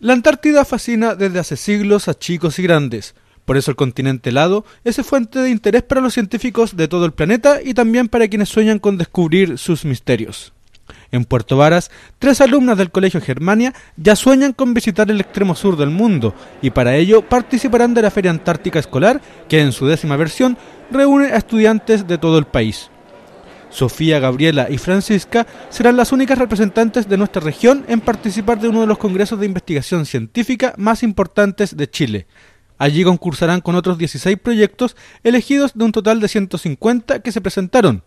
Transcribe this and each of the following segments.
La Antártida fascina desde hace siglos a chicos y grandes. Por eso el continente helado es fuente de interés para los científicos de todo el planeta y también para quienes sueñan con descubrir sus misterios. En Puerto Varas, tres alumnas del Colegio Germania ya sueñan con visitar el extremo sur del mundo y para ello participarán de la Feria Antártica Escolar, que en su décima versión reúne a estudiantes de todo el país. Sofía, Gabriela y Francisca serán las únicas representantes de nuestra región en participar de uno de los congresos de investigación científica más importantes de Chile. Allí concursarán con otros 16 proyectos elegidos de un total de 150 que se presentaron.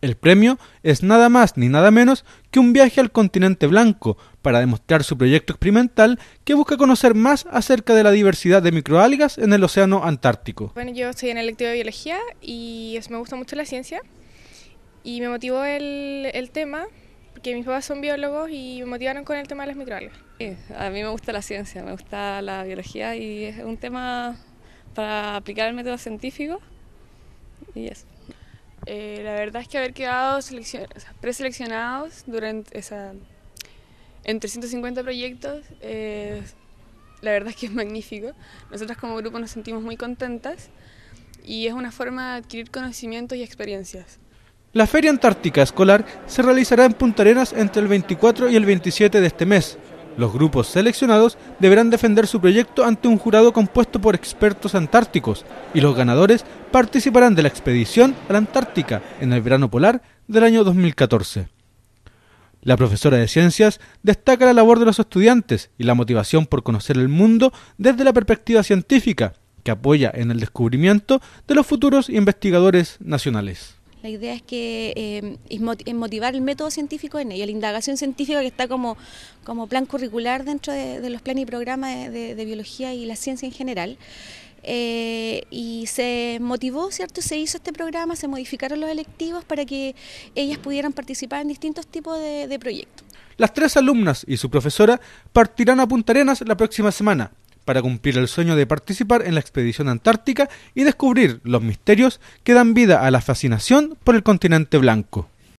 El premio es nada más ni nada menos que un viaje al continente blanco para demostrar su proyecto experimental que busca conocer más acerca de la diversidad de microalgas en el Océano Antártico. Bueno, yo estoy en el de biología y me gusta mucho la ciencia. Y me motivó el, tema, porque mis papás son biólogos y me motivaron con el tema de las microalgas. Eh, a mí me gusta la ciencia, me gusta la biología y es un tema para aplicar el método científico y eso. Eh, la verdad es que haber quedado preseleccionados durante esa, en 350 proyectos, eh, la verdad es que es magnífico. Nosotras como grupo nos sentimos muy contentas y es una forma de adquirir conocimientos y experiencias. La Feria Antártica Escolar se realizará en Punta Arenas entre el 24 y el 27 de este mes. Los grupos seleccionados deberán defender su proyecto ante un jurado compuesto por expertos antárticos y los ganadores participarán de la expedición a la Antártica en el verano polar del año 2014. La profesora de ciencias destaca la labor de los estudiantes y la motivación por conocer el mundo desde la perspectiva científica, que apoya en el descubrimiento de los futuros investigadores nacionales. La idea es que em, motivar el método científico en ella, la indagación científica que está como, plan curricular dentro de, los planes y programas de, biología y la ciencia en general. Eh, y se motivó, ¿cierto? Se hizo este programa, se modificaron los electivos para que ellas pudieran participar en distintos tipos de proyectos. Las tres alumnas y su profesora partirán a Punta Arenas la próxima semana para cumplir el sueño de participar en la expedición antártica y descubrir los misterios que dan vida a la fascinación por el continente blanco.